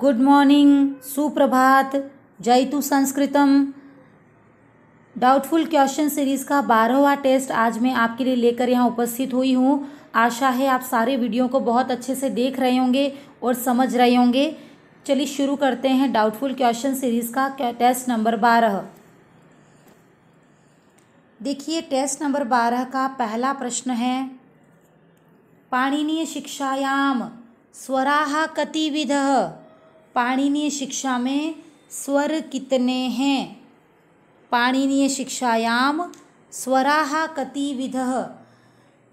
good morning सुप्रभात जयतु संस्कृतम doubtful question series का बारहवा टेस्ट आज मैं आपके लिए लेकर यहाँ उपस्थित हुई हूँ आशा है आप सारे वीडियो को बहुत अच्छे से देख रहे होंगे और समझ रहे होंगे चलिए शुरू करते हैं डाउटफुल क्वेश्चन सीरीज़ का टेस्ट नंबर बारह देखिए टेस्ट नंबर बारह का पहला प्रश्न है पाणनीय शिक्षायाम स्वराः कतिविध पाणिनीय शिक्षा में स्वर कितने हैं पाणिनीय शिक्षायाम स्वराहा कति विध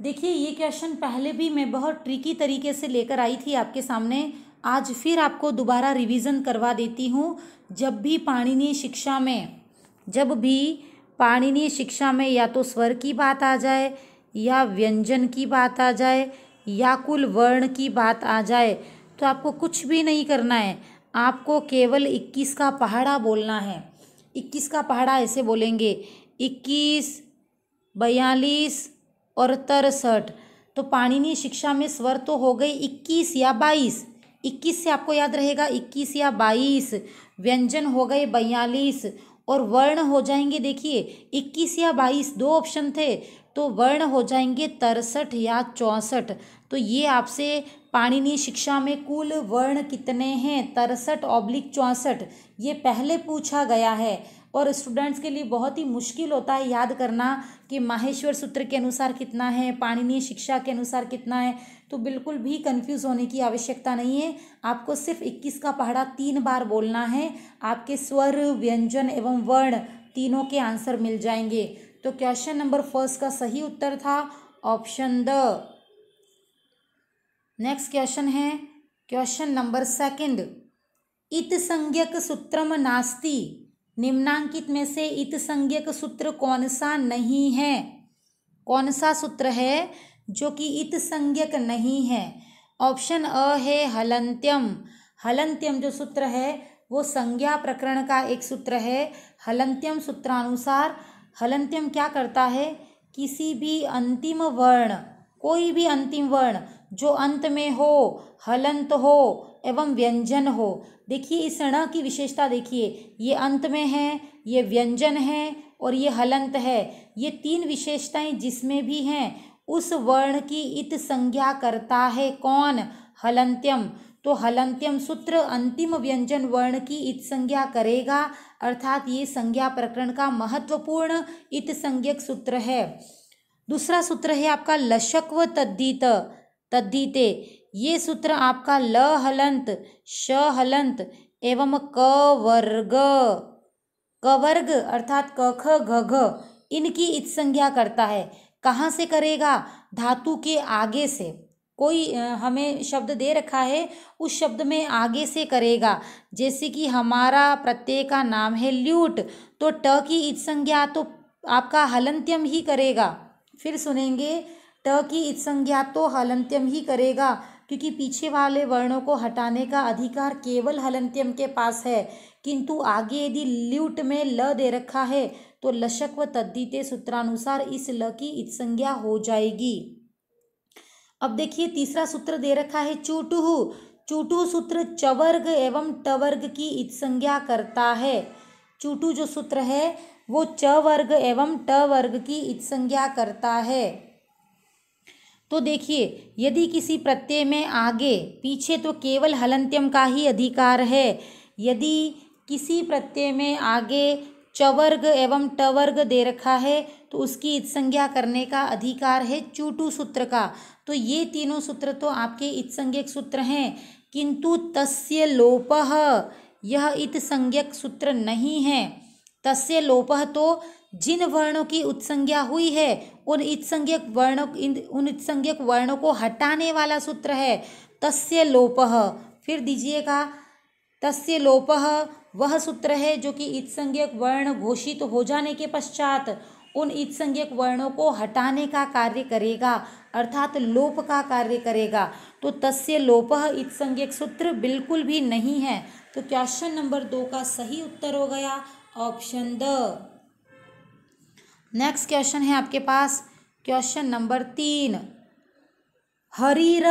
देखिए ये क्वेश्चन पहले भी मैं बहुत ट्रिकी तरीके से लेकर आई थी आपके सामने आज फिर आपको दोबारा रिवीजन करवा देती हूँ जब भी पाणिनीय शिक्षा में जब भी पाणिनीय शिक्षा में या तो स्वर की बात आ जाए या व्यंजन की बात आ जाए या कुल वर्ण की बात आ जाए तो आपको कुछ भी नहीं करना है आपको केवल इक्कीस का पहाड़ा बोलना है इक्कीस का पहाड़ा ऐसे बोलेंगे इक्कीस बयालीस और तिरसठ तो पाणिनि शिक्षा में स्वर तो हो गई इक्कीस या बाईस इक्कीस से आपको याद रहेगा इक्कीस या बाईस व्यंजन हो गए बयालीस और वर्ण हो जाएंगे देखिए इक्कीस या बाईस दो ऑप्शन थे तो वर्ण हो जाएंगे तिरसठ या चौंसठ तो ये आपसे पाणिनि शिक्षा में कुल वर्ण कितने हैं तिरसठ ऑब्लिक चौंसठ ये पहले पूछा गया है और स्टूडेंट्स के लिए बहुत ही मुश्किल होता है याद करना कि माहेश्वर सूत्र के अनुसार कितना है पाणिनीय शिक्षा के अनुसार कितना है तो बिल्कुल भी कंफ्यूज होने की आवश्यकता नहीं है आपको सिर्फ इक्कीस का पहाड़ा तीन बार बोलना है आपके स्वर व्यंजन एवं वर्ण तीनों के आंसर मिल जाएंगे तो क्वेश्चन नंबर फर्स्ट का सही उत्तर था ऑप्शन द नेक्स्ट क्वेश्चन है क्वेश्चन नंबर सेकंड इत संज्ञक सूत्रम नास्ति निम्नांकित में से इत संज्ञक सूत्र कौन सा नहीं है कौन सा सूत्र है जो कि इत संज्ञक नहीं है ऑप्शन अ है हलंत्यम हलंत्यम जो सूत्र है वो संज्ञा प्रकरण का एक सूत्र है हलंत्यम सूत्रानुसार हलंत्यम क्या करता है किसी भी अंतिम वर्ण कोई भी अंतिम वर्ण जो अंत में हो हलंत हो एवं व्यंजन हो देखिए इस ण की विशेषता देखिए ये अंत में है ये व्यंजन है और ये हलंत है ये तीन विशेषताएं जिसमें भी हैं उस वर्ण की इत संज्ञा करता है कौन हलंत्यम तो हलंत्यम सूत्र अंतिम व्यंजन वर्ण की इत संज्ञा करेगा अर्थात ये संज्ञा प्रकरण का महत्वपूर्ण इत संज्ञक सूत्र है दूसरा सूत्र है आपका लशक व तद्दीत तद्दीते ये सूत्र आपका ल हलंत श हलंत एवं क वर्ग कवर्ग अर्थात क ख घ घ इनकी इत संज्ञा करता है कहाँ से करेगा धातु के आगे से कोई हमें शब्द दे रखा है उस शब्द में आगे से करेगा जैसे कि हमारा प्रत्यय का नाम है ल्यूट तो ट की इत संज्ञा तो आपका हलंत्यम ही करेगा फिर सुनेंगे ट की इत संज्ञा तो हलंत्यम ही करेगा क्योंकि पीछे वाले वर्णों को हटाने का अधिकार केवल हलंत्यम के पास है किंतु आगे यदि ल्यूट में ल दे रखा है तो लशक व तद्दीते सूत्रानुसार इस ल की इत संज्ञा हो जाएगी अब देखिए तीसरा सूत्र दे रखा है चूटुहु चूटू सूत्र चवर्ग एवं टवर्ग की इत संज्ञा करता है चूटू जो सूत्र है वो च वर्ग एवं ट वर्ग की इत संज्ञा करता है तो देखिए यदि किसी प्रत्यय में आगे पीछे तो केवल हलंत्यम का ही अधिकार है यदि किसी प्रत्यय में आगे चवर्ग एवं टवर्ग दे रखा है तो उसकी इत संज्ञा करने का अधिकार है चूटू सूत्र का तो ये तीनों सूत्र तो आपके इत संज्ञक सूत्र हैं किंतु तस्य लोप यह इत संज्ञक सूत्र नहीं है तस्य लोपह तो जिन वर्णों की उत्संज्ञा हुई है उन इत्संज्ञक वर्णों उन इत्संज्ञक वर्णों को हटाने वाला सूत्र है तस्य लोपह फिर दीजिएगा तस्य लोपह वह सूत्र है जो कि इत्संज्ञक वर्ण घोषित तो हो जाने के पश्चात उन इत्संज्ञक वर्णों को हटाने का कार्य करेगा अर्थात लोप का कार्य करेगा तो तस्य लोपह इत्संज्ञक सूत्र बिल्कुल भी नहीं है तो क्वेश्चन नंबर दो का सही उत्तर हो गया ऑप्शन द नेक्स्ट क्वेश्चन है आपके पास क्वेश्चन नंबर तीन हरीर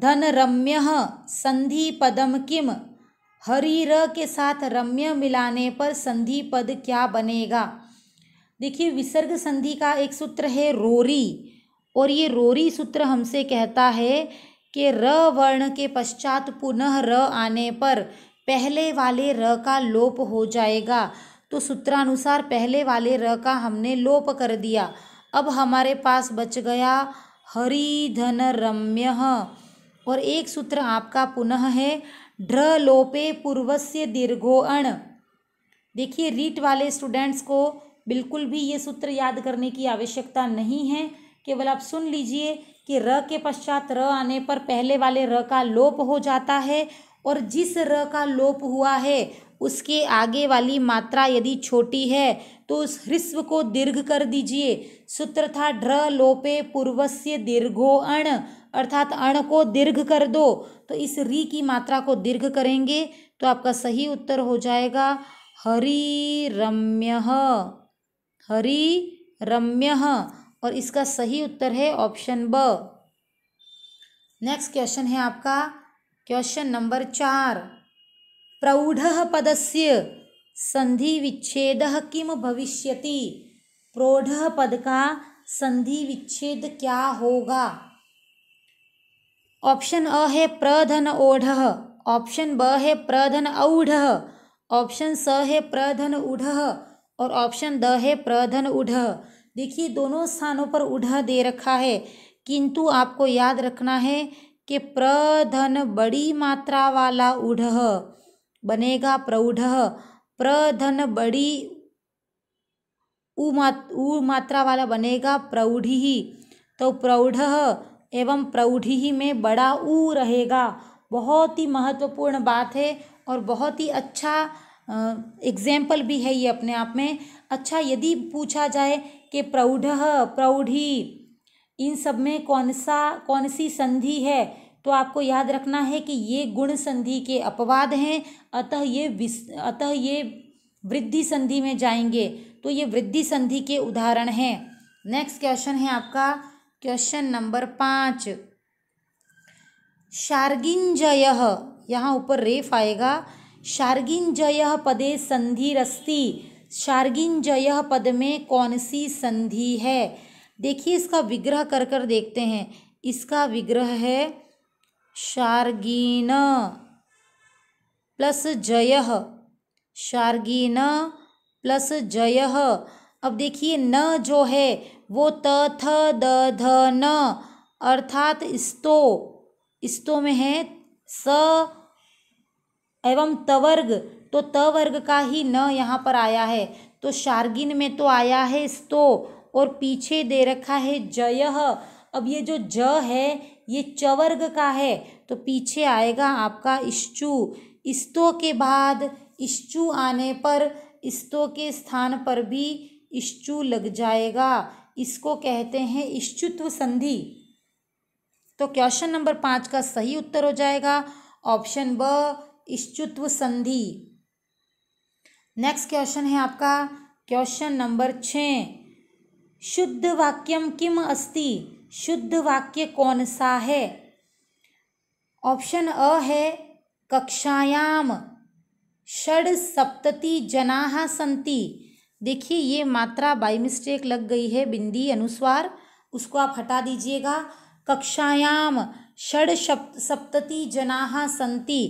धन रम्य संधि पदम किम हरीर के साथ रम्य मिलाने पर संधि पद क्या बनेगा देखिए विसर्ग संधि का एक सूत्र है रोरी और ये रोरी सूत्र हमसे कहता है कि र वर्ण के पश्चात पुनः र आने पर पहले वाले र का लोप हो जाएगा तो सूत्रानुसार पहले वाले र का हमने लोप कर दिया अब हमारे पास बच गया हरिधन रम्य और एक सूत्र आपका पुनः है ढ्र लोपे पूर्वस्य दीर्घो अण देखिए रीट वाले स्टूडेंट्स को बिल्कुल भी ये सूत्र याद करने की आवश्यकता नहीं है केवल आप सुन लीजिए कि र के पश्चात र आने पर पहले वाले र का लोप हो जाता है और जिस र का लोप हुआ है उसके आगे वाली मात्रा यदि छोटी है तो उस ह्रस्व को दीर्घ कर दीजिए सूत्र था ढ्र लोपे पूर्वस्य दीर्घो अण अर्थात अण को दीर्घ कर दो तो इस री की मात्रा को दीर्घ करेंगे तो आपका सही उत्तर हो जाएगा हरी रम्य हरी रम्य और इसका सही उत्तर है ऑप्शन ब नेक्स्ट क्वेश्चन है आपका क्वेश्चन नंबर चार पद पदस्य संधि विच्छेद किम भविष्यति प्रौढ़ पद का संधि विच्छेद क्या होगा ऑप्शन अ है प्रधन ओढ़ ऑप्शन ब है प्रधन औढ़ ऑप्शन स है प्रधन उढ़ और ऑप्शन द है प्रधन उढ़ देखिए दोनों स्थानों पर उढ़ दे रखा है किंतु आपको याद रखना है कि प्रधन बड़ी मात्रा वाला उढ़ बनेगा प्रौढ़ प्रधन बड़ी ऊ मात्रा वाला बनेगा प्रौढ़ी तो प्रौढ़ एवं प्रौढ़ी में बड़ा ऊ रहेगा बहुत ही महत्वपूर्ण बात है और बहुत ही अच्छा एग्जाम्पल भी है ये अपने आप में अच्छा यदि पूछा जाए कि प्रौढ़ प्रौढ़ी इन सब में कौन सा कौन सी संधि है तो आपको याद रखना है कि ये गुण संधि के अपवाद हैं अतः ये अतः ये वृद्धि संधि में जाएंगे तो ये वृद्धि संधि के उदाहरण हैं नेक्स्ट क्वेश्चन है आपका क्वेश्चन नंबर पाँच शार्गिंजय यहाँ ऊपर रेफ आएगा शार्गिंजय पदे संधि रस्ती शार्गिंजय पद में कौन सी संधि है देखिए इसका विग्रह कर कर देखते हैं इसका विग्रह है शार्गीन प्लस जय शार्गीन प्लस जय अब देखिए न जो है वो त थ द ध न अर्थात स्तो स्तो में है स एवं तवर्ग तो तवर्ग का ही न यहाँ पर आया है तो शार्गिन में तो आया है स्तो और पीछे दे रखा है जय अब ये जो ज है ये चवर्ग का है तो पीछे आएगा आपका इश्चु इस्तो के बाद इश्चु आने पर इस्तो के स्थान पर भी इश्चु लग जाएगा इसको कहते हैं इश्चुत्व संधि तो क्वेश्चन नंबर पाँच का सही उत्तर हो जाएगा ऑप्शन ब इश्चुत्व संधि नेक्स्ट क्वेश्चन है आपका क्वेश्चन नंबर छः शुद्ध वाक्यम किम अस्ति शुद्ध वाक्य कौन सा है ऑप्शन अ है कक्षायाम षड सप्तति जना संति देखिए ये मात्रा बाई मिस्टेक लग गई है बिंदी अनुस्वार उसको आप हटा दीजिएगा कक्षायाम षड सप्तति जना संति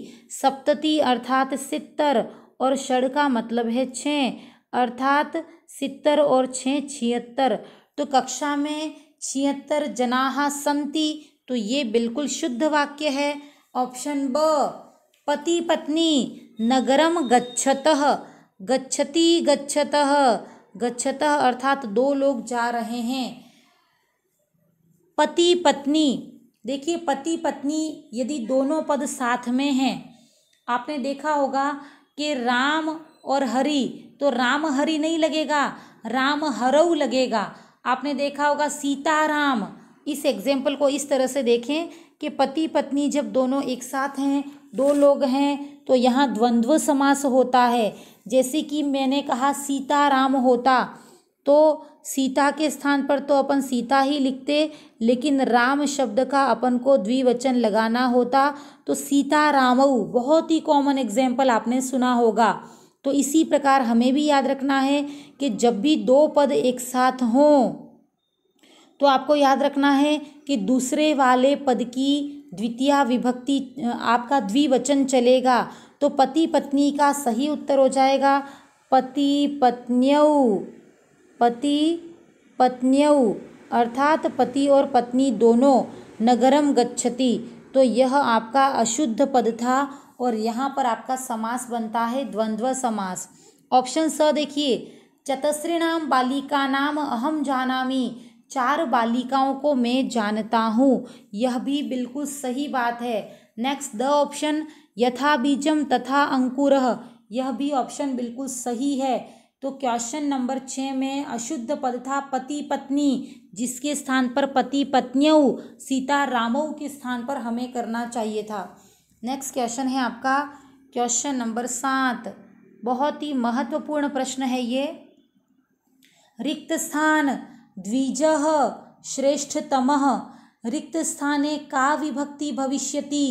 सप्तति अर्थात सितर और षड का मतलब है छः अर्थात सितर और छः छिहत्तर तो कक्षा में छिहत्तर जनाहा संति तो ये बिल्कुल शुद्ध वाक्य है ऑप्शन ब पति पत्नी नगरम गच्छत गच्छति गच्छत गच्छत अर्थात दो लोग जा रहे हैं पति पत्नी देखिए पति पत्नी यदि दोनों पद साथ में हैं आपने देखा होगा कि राम और हरि तो राम हरि नहीं लगेगा राम हरऊ लगेगा आपने देखा होगा सीताराम इस एग्जाम्पल को इस तरह से देखें कि पति पत्नी जब दोनों एक साथ हैं दो लोग हैं तो यहाँ द्वंद्व समास होता है जैसे कि मैंने कहा सीताराम होता तो सीता के स्थान पर तो अपन सीता ही लिखते लेकिन राम शब्द का अपन को द्विवचन लगाना होता तो सीता रामऊ बहुत ही कॉमन एग्जाम्पल आपने सुना होगा तो इसी प्रकार हमें भी याद रखना है कि जब भी दो पद एक साथ हों तो आपको याद रखना है कि दूसरे वाले पद की द्वितीय विभक्ति आपका द्विवचन चलेगा तो पति पत्नी का सही उत्तर हो जाएगा पति पत्न्यऊ पति पत्न्यऊ अर्थात पति और पत्नी दोनों नगरम गच्छति तो यह आपका अशुद्ध पद था और यहाँ पर आपका समास बनता है द्वंद्व समास ऑप्शन स देखिए चतस्रीणाम बालिका नाम अहम जानामी चार बालिकाओं को मैं जानता हूँ यह भी बिल्कुल सही बात है नेक्स्ट द ऑप्शन यथा बीजम तथा अंकुर यह भी ऑप्शन बिल्कुल सही है तो क्वेश्चन नंबर छः में अशुद्ध पद था पति पत्नी जिसके स्थान पर पति पत्नियों सीता रामों के स्थान पर हमें करना चाहिए था नेक्स्ट क्वेश्चन है आपका क्वेश्चन नंबर सात बहुत ही महत्वपूर्ण प्रश्न है ये रिक्त स्थान द्विज श्रेष्ठतम रिक्त स्थाने का विभक्ति भविष्यति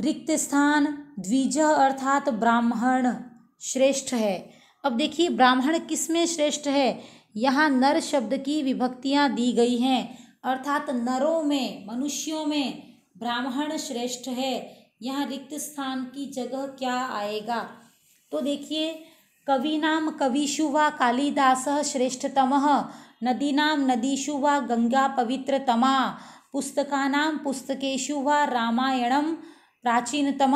रिक्त स्थान द्विज अर्थात ब्राह्मण श्रेष्ठ है अब देखिए ब्राह्मण किस में श्रेष्ठ है यहाँ नर शब्द की विभक्तियाँ दी गई हैं अर्थात नरों में मनुष्यों में ब्राह्मण श्रेष्ठ है यहाँ रिक्त स्थान की जगह क्या आएगा तो देखिए कविनाम कविशु व कालिदास श्रेष्ठतम नदीनाम नदीशु व गंगा पवित्रतमा पुस्तकानाम पुस्तकेशु व रामायणम प्राचीनतम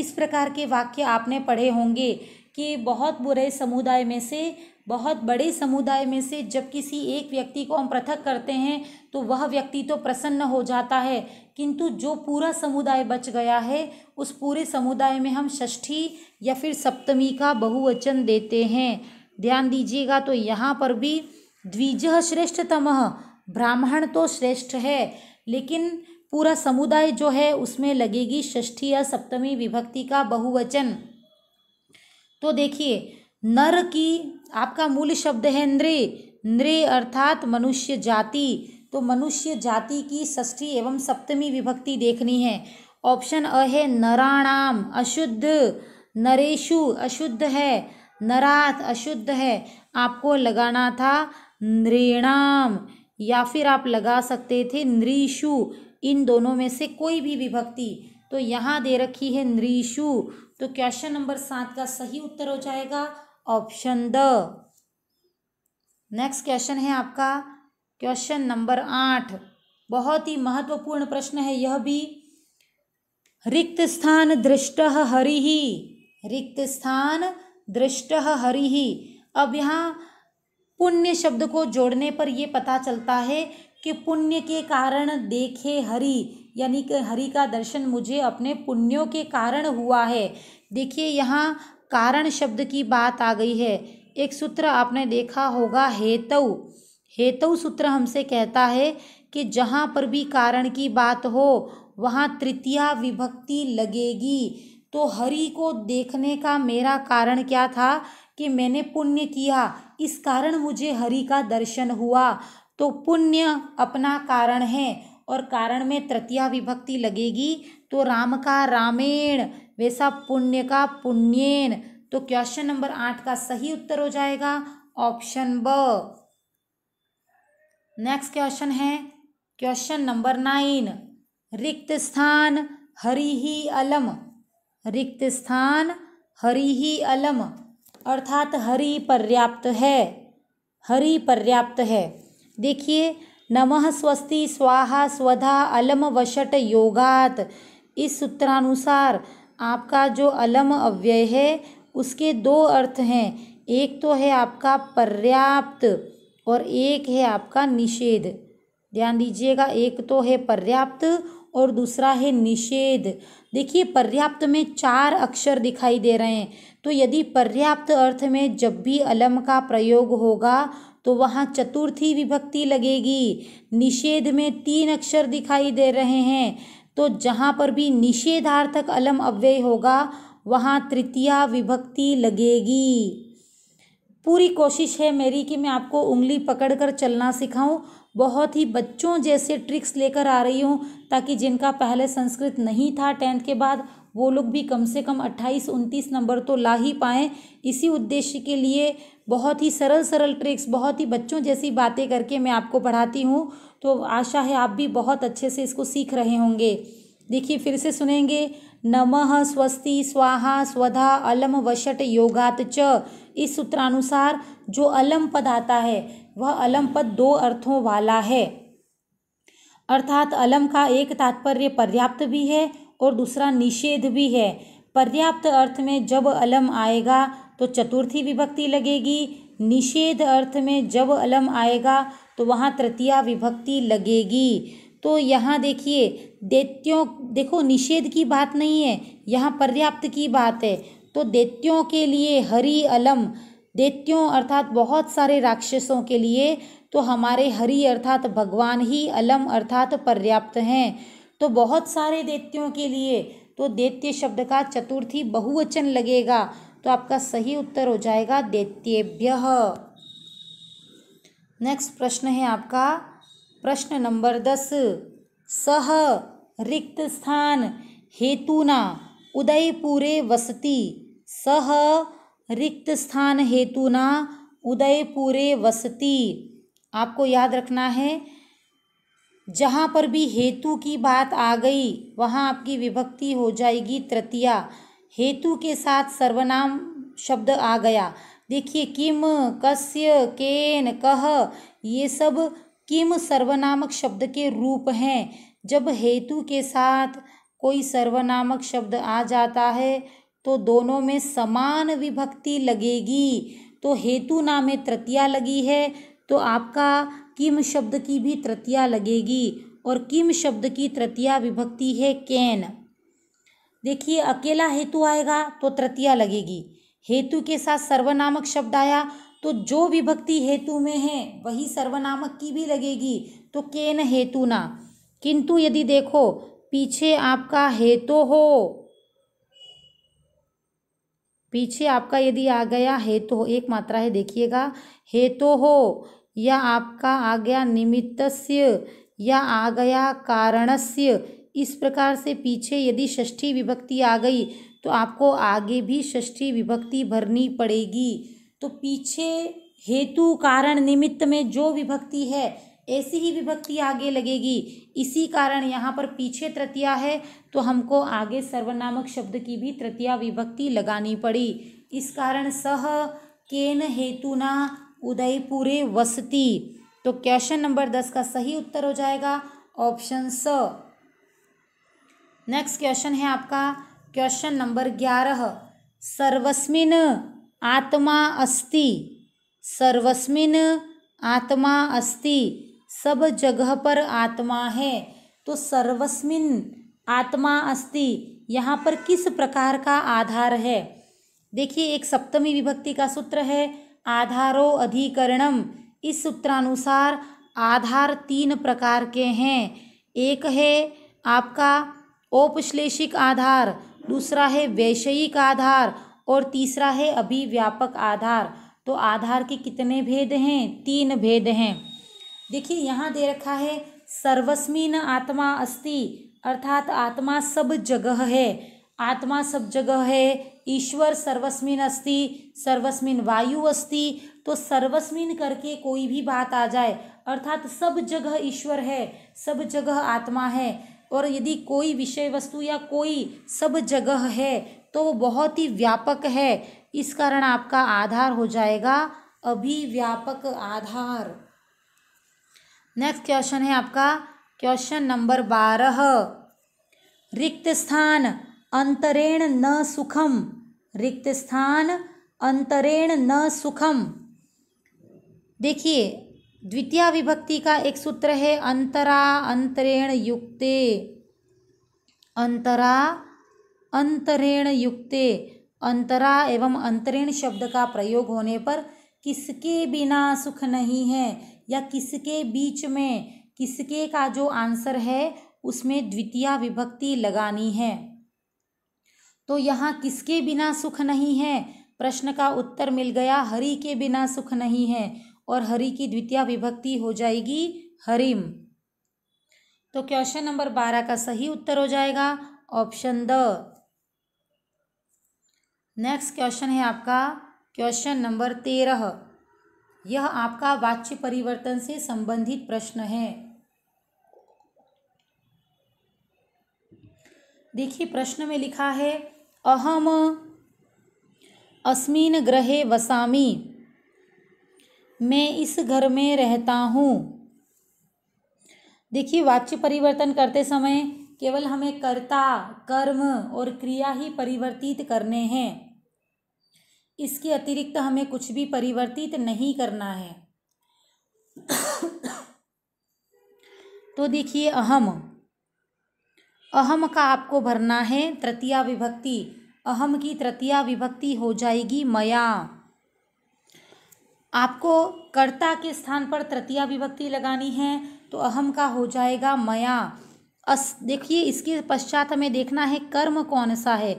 इस प्रकार के वाक्य आपने पढ़े होंगे कि बहुत बुरे समुदाय में से बहुत बड़े समुदाय में से जब किसी एक व्यक्ति को हम पृथक करते हैं तो वह व्यक्ति तो प्रसन्न हो जाता है किंतु जो पूरा समुदाय बच गया है उस पूरे समुदाय में हम षष्ठी या फिर सप्तमी का बहुवचन देते हैं ध्यान दीजिएगा तो यहाँ पर भी द्विज श्रेष्ठतम ब्राह्मण तो श्रेष्ठ है लेकिन पूरा समुदाय जो है उसमें लगेगी षष्ठी या सप्तमी विभक्ति का बहुवचन तो देखिए नर की आपका मूल शब्द है नृ नृ अर्थात मनुष्य जाति तो मनुष्य जाति की षष्ठी एवं सप्तमी विभक्ति देखनी है ऑप्शन अ है नराणाम अशुद्ध नरेशु अशुद्ध है नरात अशुद्ध है आपको लगाना था नृणाम या फिर आप लगा सकते थे नृषु इन दोनों में से कोई भी विभक्ति तो यहाँ दे रखी है नृषु तो क्वेश्चन नंबर सात का सही उत्तर हो जाएगा ऑप्शन द नेक्स्ट क्वेश्चन है आपका क्वेश्चन नंबर आठ बहुत ही महत्वपूर्ण प्रश्न है यह भी रिक्त स्थान दृष्ट हरि रिक्त स्थान दृष्ट हरि अब यहाँ पुण्य शब्द को जोड़ने पर यह पता चलता है कि पुण्य के कारण देखे हरि यानी कि हरि का दर्शन मुझे अपने पुण्यों के कारण हुआ है देखिए यहाँ कारण शब्द की बात आ गई है एक सूत्र आपने देखा होगा हेतु हेतु सूत्र हमसे कहता है कि जहाँ पर भी कारण की बात हो वहाँ तृतीया विभक्ति लगेगी तो हरि को देखने का मेरा कारण क्या था कि मैंने पुण्य किया इस कारण मुझे हरि का दर्शन हुआ तो पुण्य अपना कारण है और कारण में तृतीया विभक्ति लगेगी तो राम का रामेण वैसा पुण्य का पुण्येन तो क्वेश्चन नंबर आठ का सही उत्तर हो जाएगा ऑप्शन ब नेक्स्ट क्वेश्चन है क्वेश्चन नंबर नाइन रिक्त स्थान हरी ही अलम रिक्त स्थान हरी ही अलम अर्थात हरि पर्याप्त है हरि पर्याप्त है देखिए नमः स्वस्ति स्वाहा स्वधा अलम वशट योगात इस सूत्रानुसार आपका जो अलम अव्यय है उसके दो अर्थ हैं एक तो है आपका पर्याप्त और एक है आपका निषेध ध्यान दीजिएगा एक तो है पर्याप्त और दूसरा है निषेध देखिए पर्याप्त में चार अक्षर दिखाई दे रहे हैं तो यदि पर्याप्त अर्थ में जब भी अलम का प्रयोग होगा तो वहाँ चतुर्थी विभक्ति लगेगी निषेध में तीन अक्षर दिखाई दे रहे हैं तो जहाँ पर भी निषेधार्थक अलम अव्यय होगा वहाँ तृतीया विभक्ति लगेगी पूरी कोशिश है मेरी कि मैं आपको उंगली पकड़ कर चलना सिखाऊं बहुत ही बच्चों जैसे ट्रिक्स लेकर आ रही हूं ताकि जिनका पहले संस्कृत नहीं था टेंथ के बाद वो लोग भी कम से कम अट्ठाईस उनतीस नंबर तो ला ही पाएँ इसी उद्देश्य के लिए बहुत ही सरल सरल ट्रिक्स बहुत ही बच्चों जैसी बातें करके मैं आपको पढ़ाती हूँ तो आशा है आप भी बहुत अच्छे से इसको सीख रहे होंगे देखिए फिर से सुनेंगे नमः स्वस्ति स्वाहा स्वधा अलम वशट योगात च इस सूत्रानुसार जो अलम पद आता है वह अलम पद दो अर्थों वाला है अर्थात अलम का एक तात्पर्य पर्याप्त भी है और दूसरा निषेध भी है पर्याप्त अर्थ में जब अलम आएगा तो चतुर्थी विभक्ति लगेगी निषेध अर्थ में जब अलम आएगा तो वहाँ तृतीया विभक्ति लगेगी तो यहाँ देखिए देत्यों देखो निषेध की बात नहीं है यहाँ पर्याप्त की बात है तो दैत्यों के लिए हरि अलम दैत्यों अर्थात बहुत सारे राक्षसों के लिए तो हमारे हरि अर्थात भगवान ही अलम अर्थात पर्याप्त हैं तो बहुत सारे दैत्यों के लिए तो दैत्य शब्द का चतुर्थी बहुवचन लगेगा तो आपका सही उत्तर हो जाएगा दैत्येभ्य नेक्स्ट प्रश्न है आपका प्रश्न नंबर दस सह रिक्त स्थान हेतुना उदयपुरे वसती सह रिक्त स्थान हेतुना उदयपुरे वसती आपको याद रखना है जहाँ पर भी हेतु की बात आ गई वहाँ आपकी विभक्ति हो जाएगी तृतीया हेतु के साथ सर्वनाम शब्द आ गया देखिए किम कस्य केन कह ये सब किम सर्वनामक शब्द के रूप हैं जब हेतु के साथ कोई सर्वनामक शब्द आ जाता है तो दोनों में समान विभक्ति लगेगी तो हेतु नाम में तृतीया लगी है तो आपका किम शब्द की भी तृतीया लगेगी और किम शब्द की तृतीया विभक्ति है कैन देखिए अकेला हेतु आएगा तो तृतीया लगेगी हेतु के साथ सर्वनामक शब्द आया तो जो विभक्ति हेतु में है वही सर्वनामक की भी लगेगी तो केन हेतु ना किंतु यदि देखो पीछे आपका हेतु तो हो पीछे आपका यदि आ गया हेतु तो हो एक मात्रा है देखिएगा हेतु तो हो या आपका आ गया निमित्तस्य या आ गया कारणस्य इस प्रकार से पीछे यदि षष्ठी विभक्ति आ गई तो आपको आगे भी षष्ठी विभक्ति भरनी पड़ेगी तो पीछे हेतु कारण निमित्त में जो विभक्ति है ऐसी ही विभक्ति आगे लगेगी इसी कारण यहाँ पर पीछे तृतीया है तो हमको आगे सर्वनामक शब्द की भी तृतीया विभक्ति लगानी पड़ी इस कारण सह केन हेतुना उदयपुरे वसती तो क्वेश्चन नंबर दस का सही उत्तर हो जाएगा ऑप्शन स नेक्स्ट क्वेश्चन है आपका क्वेश्चन नंबर ग्यारह सर्वस्मिन आत्मा अस्ति सर्वस्मिन आत्मा अस्ति सब जगह पर आत्मा है तो सर्वस्मिन आत्मा अस्ति यहाँ पर किस प्रकार का आधार है देखिए एक सप्तमी विभक्ति का सूत्र है आधारो अधिकरणम इस सूत्रानुसार आधार तीन प्रकार के हैं एक है आपका औपश्लेषिक आधार दूसरा है वैषयिक आधार और तीसरा है अभिव्यापक आधार तो आधार के कितने भेद हैं तीन भेद हैं देखिए यहाँ दे रखा है सर्वस्मिन आत्मा अस्ति अर्थात आत्मा सब जगह है आत्मा सब जगह है ईश्वर सर्वस्मिन अस्ति सर्वस्मिन वायु अस्ति तो सर्वस्मिन करके कोई भी बात आ जाए अर्थात सब जगह ईश्वर है सब जगह आत्मा है और यदि कोई विषय वस्तु या कोई सब जगह है तो वो बहुत ही व्यापक है इस कारण आपका आधार हो जाएगा अभिव्यापक आधार नेक्स्ट क्वेश्चन है आपका क्वेश्चन नंबर बारह रिक्त स्थान अंतरेण न सुखम रिक्त स्थान अंतरेण न सुखम देखिए द्वितीय विभक्ति का एक सूत्र है अंतरा अंतरेण युक्ते अंतरा अंतरेण युक्ते अंतरा एवं अंतरेण शब्द का प्रयोग होने पर किसके बिना सुख नहीं है या किसके बीच में किसके का जो आंसर है उसमें द्वितीय विभक्ति लगानी है तो यहाँ किसके बिना सुख नहीं है प्रश्न का उत्तर मिल गया हरि के बिना सुख नहीं है और हरि की द्वितीय विभक्ति हो जाएगी हरिम तो क्वेश्चन नंबर बारह का सही उत्तर हो जाएगा ऑप्शन द नेक्स्ट क्वेश्चन है आपका क्वेश्चन नंबर तेरह यह आपका वाच्य परिवर्तन से संबंधित प्रश्न है देखिए प्रश्न में लिखा है अहम अस्मिन ग्रहे वसामी मैं इस घर में रहता हूँ देखिए वाच्य परिवर्तन करते समय केवल हमें कर्ता कर्म और क्रिया ही परिवर्तित करने हैं इसके अतिरिक्त हमें कुछ भी परिवर्तित नहीं करना है तो देखिए अहम अहम का आपको भरना है तृतीय विभक्ति अहम की तृतीय विभक्ति हो जाएगी मया आपको कर्ता के स्थान पर तृतीय विभक्ति लगानी है तो अहम का हो जाएगा मया अस देखिए इसके पश्चात हमें देखना है कर्म कौन सा है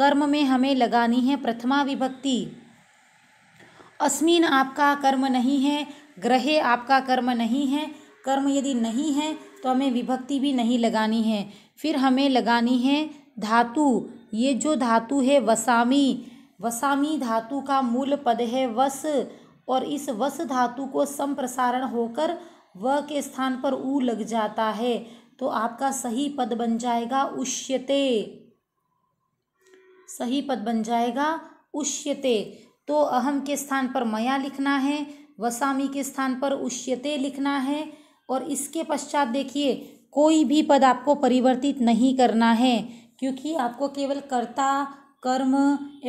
कर्म में हमें लगानी है प्रथमा विभक्ति अस्मिन आपका कर्म नहीं है ग्रहे आपका कर्म नहीं है कर्म यदि नहीं है तो हमें विभक्ति भी नहीं लगानी है फिर हमें लगानी है धातु ये जो धातु है वसामी वसामी धातु का मूल पद है वस और इस वस धातु को संप्रसारण होकर व के स्थान पर ऊ लग जाता है तो आपका सही पद बन जाएगा उष्यते सही पद बन जाएगा उष्यते तो अहम के स्थान पर मया लिखना है वसामी के स्थान पर उष्यते लिखना है और इसके पश्चात देखिए कोई भी पद आपको परिवर्तित नहीं करना है क्योंकि आपको केवल कर्ता कर्म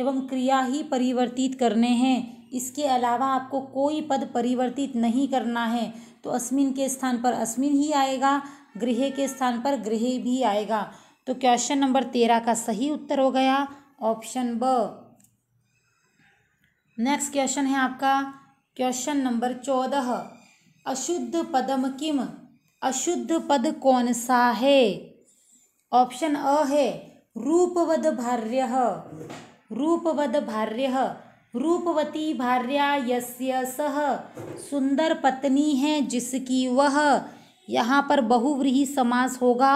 एवं क्रिया ही परिवर्तित करने हैं इसके अलावा आपको कोई पद परिवर्तित नहीं करना है तो अस्मिन के स्थान पर अस्मिन ही आएगा गृह के स्थान पर गृह भी आएगा तो क्वेश्चन नंबर तेरह का सही उत्तर हो गया ऑप्शन ब नेक्स्ट क्वेश्चन है आपका क्वेश्चन नंबर चौदह अशुद्ध पदम किम अशुद्ध पद कौन सा है ऑप्शन अ है रूपवद भार्य रूपवद भार्य रूपवती भार्या यस्य सह सुंदर पत्नी है जिसकी वह यहाँ पर बहुव्रीही समास होगा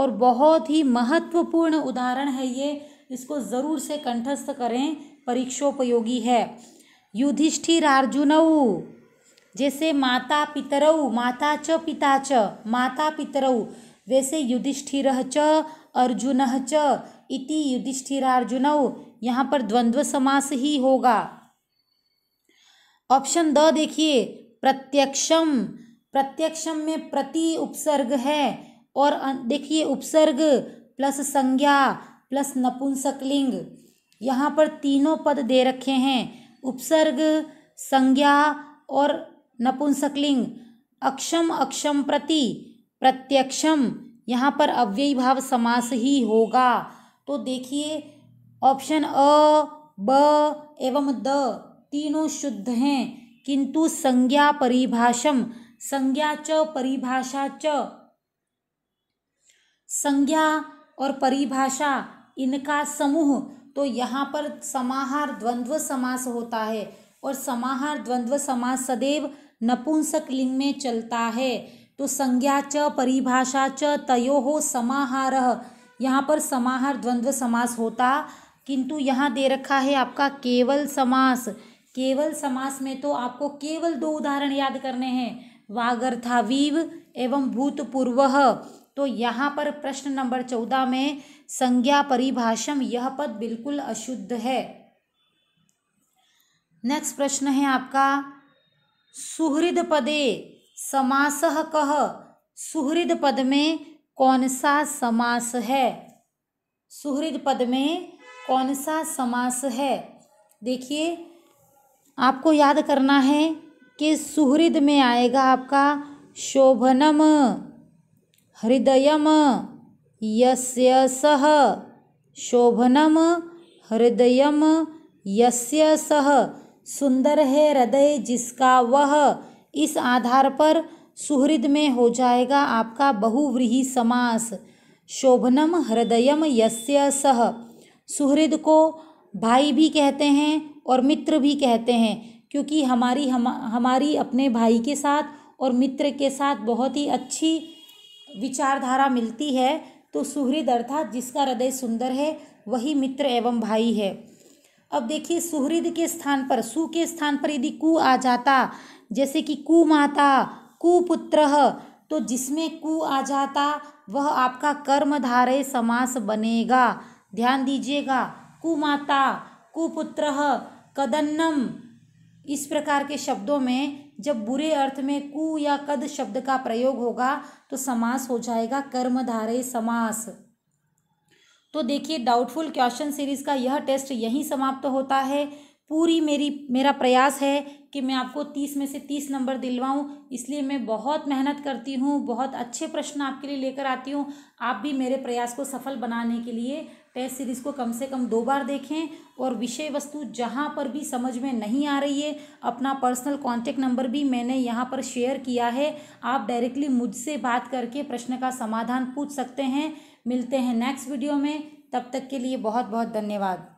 और बहुत ही महत्वपूर्ण उदाहरण है ये इसको ज़रूर से कंठस्थ करें परीक्षोपयोगी है युधिष्ठिर अर्जुनऊ जैसे माता पितरऊ माता च पिता च माता पितरऊ वैसे युधिष्ठिर च अर्जुन च इति युधिष्ठिरार्जुनऊ यहाँ पर द्वंद्व समास ही होगा ऑप्शन द देखिए प्रत्यक्षम प्रत्यक्षम में प्रति उपसर्ग है और अं, देखिए उपसर्ग प्लस संज्ञा प्लस नपुंसकलिंग यहाँ पर तीनों पद दे रखे हैं उपसर्ग संज्ञा और नपुंसकलिंग अक्षम अक्षम प्रति प्रत्यक्षम यहाँ पर अव्ययी भाव समास ही होगा तो देखिए ऑप्शन अ ब एवं द तीनों शुद्ध हैं किंतु संज्ञा परिभाषम संज्ञा च परिभाषा च संज्ञा और परिभाषा इनका समूह तो यहाँ पर समाहार द्वंद्व समास होता है और समाहार द्वंद्व समास सदैव नपुंसक लिंग में चलता है तो संज्ञा च परिभाषा च तयो हो समाहार यहाँ पर समाहार द्वंद्व समास होता किंतु यहाँ दे रखा है आपका केवल समास केवल समास में तो आपको केवल दो उदाहरण याद करने हैं वागर्थावीव एवं भूतपूर्व तो यहाँ पर प्रश्न नंबर चौदह में संज्ञा परिभाषम यह पद बिल्कुल अशुद्ध है नेक्स्ट प्रश्न है आपका सुहृद पदे समास कह सुहृद पद में कौन सा समास है सुहृद पद में कौन सा समास है देखिए आपको याद करना है कि सुहृद में आएगा आपका शोभनम हृदय यस्य सह शोभनम यस्य सह सुंदर है हृदय जिसका वह इस आधार पर सुहृद में हो जाएगा आपका बहुव्रीही समास शोभनम हृदय यस्य सह सुहृद को भाई भी कहते हैं और मित्र भी कहते हैं क्योंकि हमारी हम हमारी अपने भाई के साथ और मित्र के साथ बहुत ही अच्छी विचारधारा मिलती है तो सुहृद अर्थात जिसका हृदय सुंदर है वही मित्र एवं भाई है अब देखिए सुहृद के स्थान पर सु के स्थान पर यदि कु आ जाता जैसे कि कुमाता कुपुत्र तो जिसमें कु आ जाता वह आपका कर्मधारय समास बनेगा ध्यान दीजिएगा कुमाता कुपुत्र कदन्नम इस प्रकार के शब्दों में जब बुरे अर्थ में कु या कद शब्द का प्रयोग होगा तो समास हो जाएगा कर्मधारय समास तो देखिए डाउटफुल क्वेश्चन सीरीज का यह टेस्ट यहीं समाप्त होता है पूरी मेरी मेरा प्रयास है कि मैं आपको तीस में से तीस नंबर दिलवाऊं इसलिए मैं बहुत मेहनत करती हूँ बहुत अच्छे प्रश्न आपके लिए लेकर आती हूँ आप भी मेरे प्रयास को सफल बनाने के लिए टेस्ट सीरीज़ को कम से कम दो बार देखें और विषय वस्तु जहाँ पर भी समझ में नहीं आ रही है अपना पर्सनल कॉन्टेक्ट नंबर भी मैंने यहाँ पर शेयर किया है आप डायरेक्टली मुझसे बात करके प्रश्न का समाधान पूछ सकते हैं मिलते हैं नेक्स्ट वीडियो में तब तक के लिए बहुत बहुत धन्यवाद